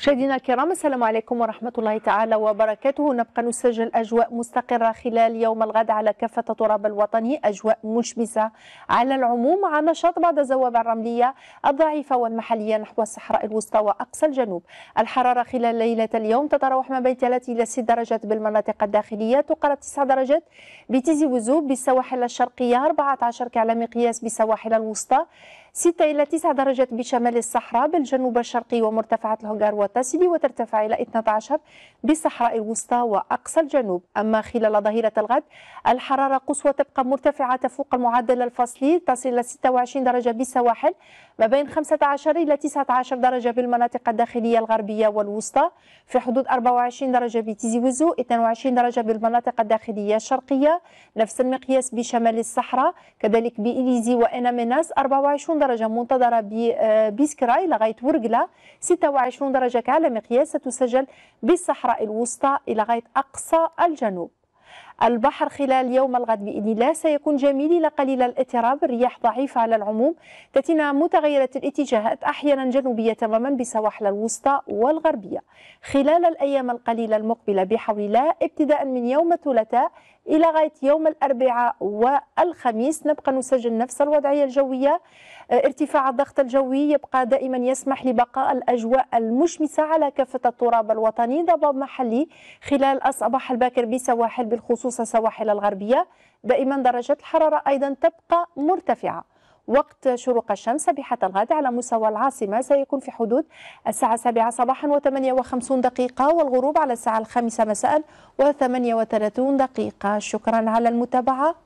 مشاهدينا الكرام السلام عليكم ورحمة الله تعالى وبركاته نبقى نسجل أجواء مستقرة خلال يوم الغد على كافة التراب الوطني أجواء مشمسة على العموم مع نشاط بعض الزوابع الرملية الضعيفة والمحلية نحو الصحراء الوسطى وأقصى الجنوب الحرارة خلال ليلة اليوم تتراوح ما بين 3 إلى 6 درجات بالمناطق الداخلية تقرب 9 درجات بتيزي وزوب بالسواحل الشرقية 14 كعلى مقياس بالسواحل الوسطى 6 إلى 9 درجات بشمال الصحراء بالجنوب الشرقي ومرتفعات الهونغار وتسد وترتفع إلى 12 بالصحراء الوسطى وأقصى الجنوب أما خلال ظهيرة الغد الحرارة القصوى تبقى مرتفعة تفوق المعدل الفصلي تصل إلى 26 درجة بالسواحل ما بين 15 إلى 19 درجة بالمناطق الداخلية الغربية والوسطى في حدود 24 درجة بتيزي وزو 22 درجة بالمناطق الداخلية الشرقية نفس المقياس بشمال الصحراء كذلك بإليزي وإناميناس 24 درجة منتظرة آه، بسكراي لغاية ورقلة 26 درجة بشكل على مقياس تسجل بالصحراء الوسطى إلى غاية أقصى الجنوب البحر خلال يوم الغد بإذن الله سيكون جميل إلى قليل الاضطراب الرياح ضعيفة على العموم تأتينا متغيرة الاتجاهات أحيانا جنوبية تماما بسواحل الوسطى والغربية خلال الأيام القليلة المقبلة بحول الله ابتداء من يوم الثلاثاء إلى غاية يوم الأربعاء والخميس نبقى نسجل نفس الوضعية الجوية آه، ارتفاع الضغط الجوي يبقى دائما يسمح لبقاء الأجواء المشمسة على كافة التراب الوطني ضباب محلي خلال الصباح الباكر بسواحل بالخصوص خصوصا سواحل الغربية دائما درجات الحرارة أيضا تبقى مرتفعة وقت شروق الشمس بحة الغد على مستوى العاصمة سيكون في حدود الساعة 7 صباحا و58 دقيقة والغروب على الساعة الخامسة مساء و38 دقيقة شكرا على المتابعة